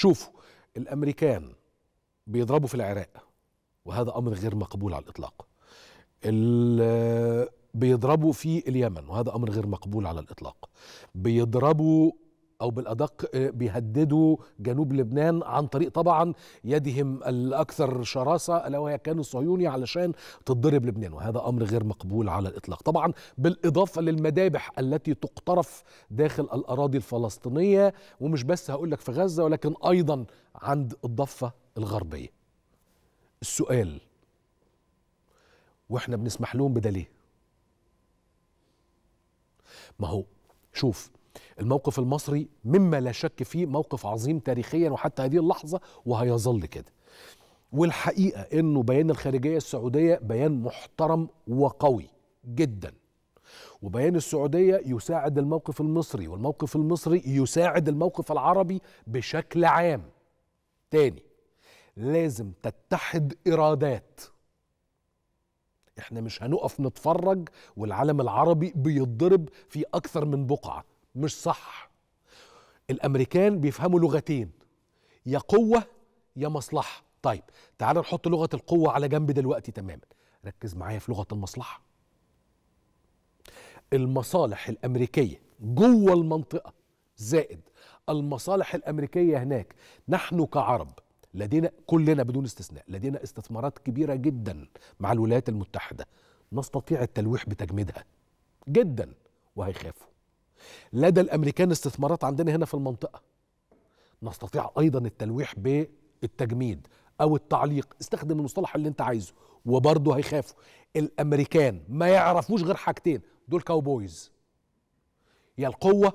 شوفوا الامريكان بيضربوا في العراق وهذا امر غير مقبول على الاطلاق بيضربوا في اليمن وهذا امر غير مقبول على الاطلاق بيضربوا او بالادق آه، بيهددوا جنوب لبنان عن طريق طبعا يدهم الاكثر شراسه الا وهي الكيان الصهيوني علشان تضرب لبنان وهذا امر غير مقبول على الاطلاق طبعا بالاضافه للمذابح التي تقترف داخل الاراضي الفلسطينيه ومش بس هقول لك في غزه ولكن ايضا عند الضفه الغربيه السؤال واحنا بنسمح لهم بده ليه ما هو شوف الموقف المصري مما لا شك فيه موقف عظيم تاريخيا وحتى هذه اللحظه وهيظل كده والحقيقه انه بيان الخارجيه السعوديه بيان محترم وقوي جدا وبيان السعوديه يساعد الموقف المصري والموقف المصري يساعد الموقف العربي بشكل عام تاني لازم تتحد ارادات احنا مش هنقف نتفرج والعالم العربي بيتضرب في اكثر من بقعه مش صح الامريكان بيفهموا لغتين يا قوه يا مصلحه طيب تعال نحط لغه القوه على جنب دلوقتي تماما ركز معايا في لغه المصلحه المصالح الامريكيه جوه المنطقه زائد المصالح الامريكيه هناك نحن كعرب لدينا كلنا بدون استثناء لدينا استثمارات كبيره جدا مع الولايات المتحده نستطيع التلويح بتجميدها جدا وهيخافوا لدى الامريكان استثمارات عندنا هنا في المنطقه نستطيع ايضا التلويح بالتجميد او التعليق استخدم المصطلح اللي انت عايزه وبرضه هيخافوا الامريكان ما يعرفوش غير حاجتين دول كاوبويز يا القوه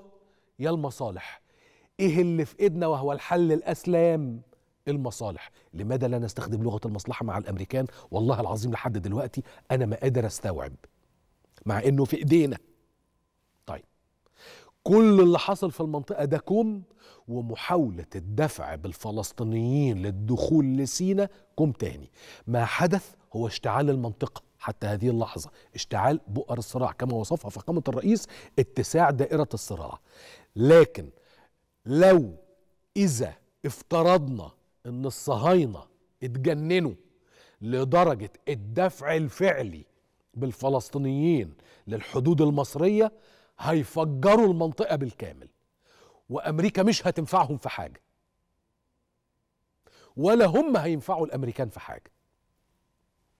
يا المصالح ايه اللي في ايدنا وهو الحل الاسلام المصالح لماذا لا نستخدم لغه المصلحه مع الامريكان والله العظيم لحد دلوقتي انا ما قادر استوعب مع انه في ايدينا كل اللي حصل في المنطقة ده كوم ومحاولة الدفع بالفلسطينيين للدخول لسينا كوم تاني ما حدث هو اشتعال المنطقة حتى هذه اللحظة اشتعال بؤر الصراع كما وصفها فخامة الرئيس اتساع دائرة الصراع لكن لو إذا افترضنا أن الصهاينة اتجننوا لدرجة الدفع الفعلي بالفلسطينيين للحدود المصرية هيفجروا المنطقة بالكامل وأمريكا مش هتنفعهم في حاجة ولا هم هينفعوا الأمريكان في حاجة